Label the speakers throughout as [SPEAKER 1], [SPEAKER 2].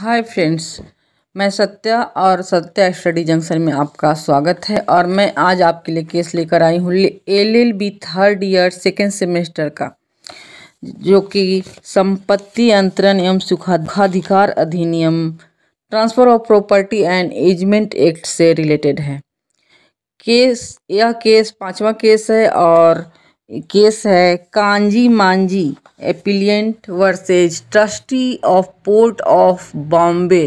[SPEAKER 1] hi friends मैं सत्या और Satya study junction में आपका स्वागत है और मैं आज आपके लिए केस लेकर आई हूँ L L B third year second semester का जो कि संपत्ति अंतरण एवं सुखाधिकार अधिनियम transfer of property and easement act से रिलेटेड है केस यह केस पांचवा केस है और केस है Kanji Manjhi appellant versus trustee of port of Bombay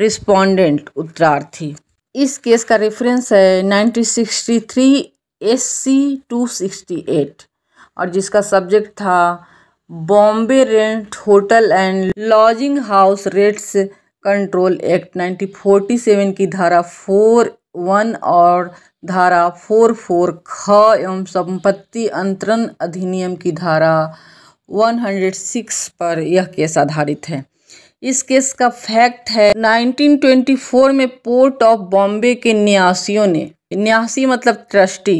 [SPEAKER 1] respondent उत्तरार्थी इस केस का रेफरेंस है 1963 एससी 268 और जिसका सब्जेक्ट था Bombay rent hotel and lodging house rates control act 1947 की धारा फोर वन और धारा फोर फोर ख एवं संपत्ति अंतरण अधिनियम की धारा 106 पर यह केस आधारित है इस केस का फैक्ट है 1924 में पोर्ट ऑफ बॉम्बे के न्यासियों ने न्यासी मतलब ट्रस्टी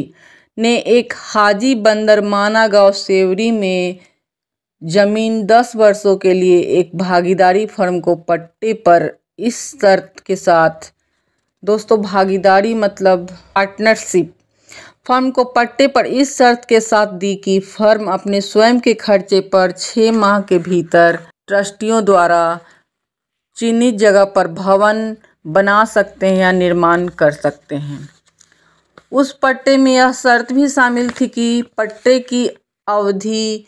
[SPEAKER 1] ने एक हाजी बंदरमाना गांव सेवरी में जमीन दस वर्षों के लिए एक भागीदारी फर्म को पट्टे पर इस शर्त के साथ दोस्तों भागीदारी मतलब पार्टनरशिप फर्म को पट्टे पर इस शर्त के साथ दी कि फर्म अपने स्वयं के खर्चे पर छः माह के भीतर ट्रस्टियों द्वारा चिन्हित जगह पर भवन बना सकते हैं या निर्माण कर सकते हैं उस पट्टे में यह शर्त भी शामिल थी कि पट्टे की अवधि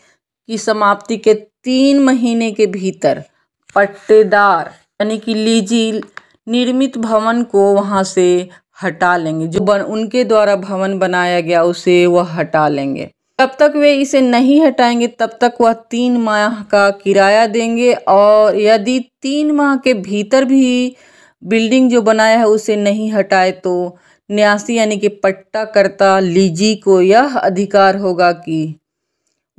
[SPEAKER 1] की समाप्ति के तीन महीने के भीतर पट्टेदार यानी कि लीजी निर्मित भवन को वहां से हटा लेंगे जो बन, उनके द्वारा भवन बनाया गया उसे वह हटा लेंगे तब तक वे इसे नहीं हटाएंगे तब तक वह तीन माह का किराया देंगे और यदि तीन माह के भीतर भी बिल्डिंग जो बनाया है उसे नहीं हटाए तो न्यासी यानी कि पट्टा करता लीजी को यह अधिकार होगा कि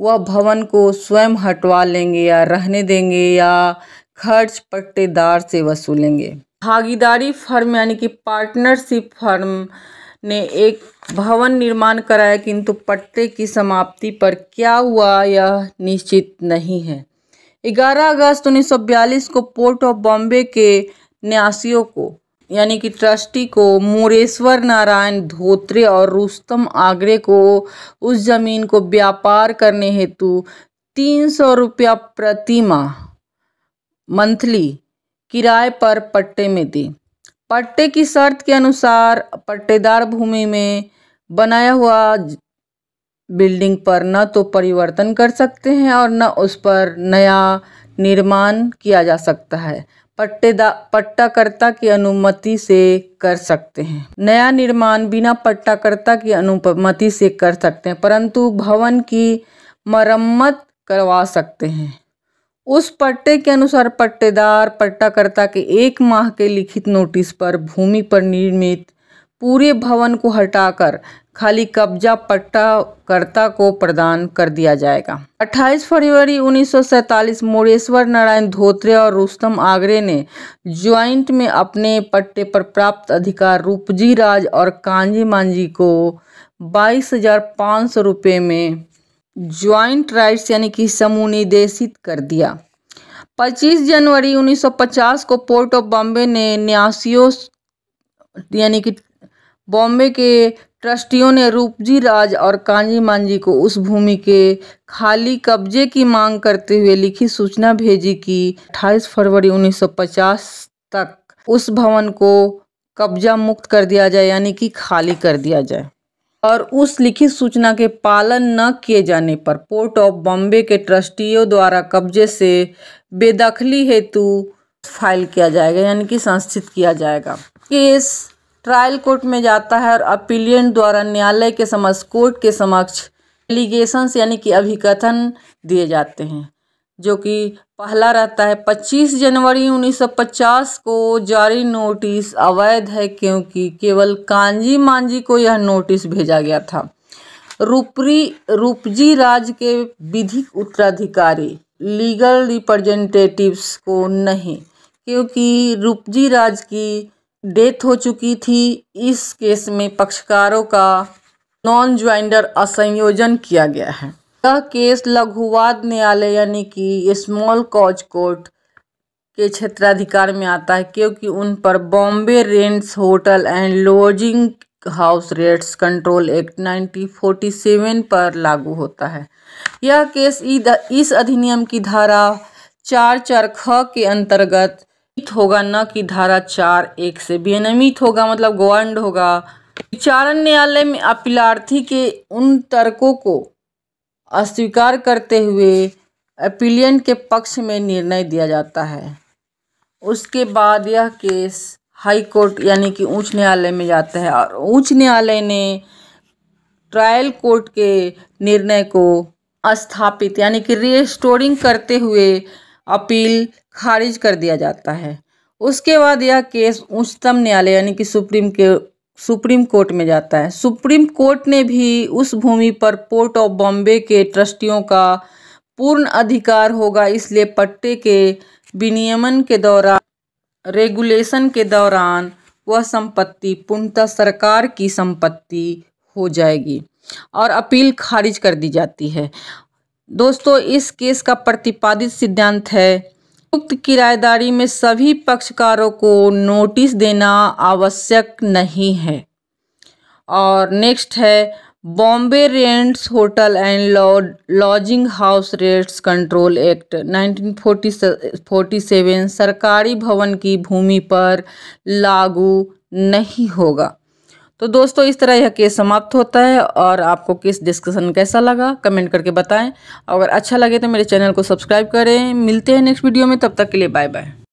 [SPEAKER 1] वह भवन को स्वयं हटवा लेंगे या रहने देंगे या खर्च पट्टेदार से वसूलेंगे भागीदारी फर्म यानी कि पार्टनरशिप फर्म ने एक भवन निर्माण कराया किंतु पट्टे की समाप्ति पर क्या हुआ यह निश्चित नहीं है 11 अगस्त 1942 को पोर्ट ऑफ बॉम्बे के न्यासियों को यानी कि ट्रस्टी को मुरेश्वर नारायण धोत्रे और रुस्तम आगरे को उस जमीन को व्यापार करने हेतु तीन सौ रुपया प्रतिमा मंथली किराए पर पट्टे में दी पट्टे की शर्त के अनुसार पट्टेदार भूमि में बनाया हुआ बिल्डिंग पर न तो परिवर्तन कर सकते हैं और न उस पर नया निर्माण किया जा सकता है पट्टेदा पट्टाकर्ता की अनुमति से कर सकते हैं नया निर्माण बिना पट्टाकर्ता की अनुमति से कर सकते हैं परंतु भवन की मरम्मत करवा सकते हैं उस पट्टे के अनुसार पट्टेदार पट्टाकर्ता के एक माह के लिखित नोटिस पर भूमि पर निर्मित पूरे भवन को हटाकर खाली कब्जा पट्टाकर्ता को प्रदान कर दिया जाएगा 28 फरवरी 1947 मोरेश्वर नारायण धोत्रे और रुस्तम आगरे ने ज्वाइंट में अपने पट्टे पर प्राप्त अधिकार रूपजी राज और कांजी मांझी को बाईस हजार पाँच सौ रुपये में ज्वाइंट राइट्स यानी कि समूह निर्देशित कर दिया 25 जनवरी 1950 को पोर्ट ऑफ बॉम्बे ने न्यासियों यानी कि बॉम्बे के ट्रस्टियों ने रूपजी राज और कांजी मांझी को उस भूमि के खाली कब्जे की मांग करते हुए लिखी सूचना भेजी कि 28 फरवरी 1950 तक उस भवन को कब्जा मुक्त कर दिया जाए यानी कि खाली कर दिया जाए और उस लिखित सूचना के पालन न किए जाने पर पोर्ट ऑफ बॉम्बे के ट्रस्टियों द्वारा कब्जे से बेदखली हेतु फाइल किया जाएगा यानी कि संस्थित किया जाएगा केस ट्रायल कोर्ट में जाता है और अपीलियंट द्वारा न्यायालय के समक्ष कोर्ट के समक्ष एलिगेशंस यानी कि अभिकथन दिए जाते हैं जो कि पहला रहता है 25 जनवरी 1950 को जारी नोटिस अवैध है क्योंकि केवल कांजी मांझी को यह नोटिस भेजा गया था रूपरी रूपजी राज के विधिक उत्तराधिकारी लीगल रिप्रेजेंटेटिव्स को नहीं क्योंकि रूपजी राज की डेथ हो चुकी थी इस केस में पक्षकारों का नॉन ज्वाइंडर असंयोजन किया गया है यह केस लघुवाद न्यायालय यानी कि स्मॉल कॉज कोर्ट के क्षेत्राधिकार में आता है क्योंकि उन पर Bombay rents hotel and lodging house rates control act 1947 पर लागू होता है यह केस इस अधिनियम की धारा चार चार ख के अंतर्गत होगा न कि धारा चार एक से बेनमित होगा मतलब गवर्नड होगा विचारण न्यायालय में अपीलार्थी के उन तर्कों को अस्वीकार करते हुए अपीलियन के पक्ष में निर्णय दिया जाता है उसके बाद यह केस हाई कोर्ट यानी कि उच्च न्यायालय में जाता है और उच्च न्यायालय ने ट्रायल कोर्ट के निर्णय को स्थापित यानी कि रिस्टोरिंग करते हुए अपील खारिज कर दिया जाता है उसके बाद यह केस उच्चतम न्यायालय यानी कि सुप्रीम के सुप्रीम कोर्ट में जाता है सुप्रीम कोर्ट ने भी उस भूमि पर पोर्ट ऑफ बॉम्बे के ट्रस्टियों का पूर्ण अधिकार होगा इसलिए पट्टे के विनियमन के दौरान रेगुलेशन के दौरान वह संपत्ति पूर्णतः सरकार की संपत्ति हो जाएगी और अपील खारिज कर दी जाती है दोस्तों इस केस का प्रतिपादित सिद्धांत है उक्त किराएदारी में सभी पक्षकारों को नोटिस देना आवश्यक नहीं है और नेक्स्ट है Bombay rents hotel and lodging house rates control act 1947 सरकारी भवन की भूमि पर लागू नहीं होगा तो दोस्तों इस तरह यह केस समाप्त होता है और आपको किस डिस्कशन कैसा लगा कमेंट करके बताएं अगर अच्छा लगे तो मेरे चैनल को सब्सक्राइब करें मिलते हैं नेक्स्ट वीडियो में तब तक के लिए बाय बाय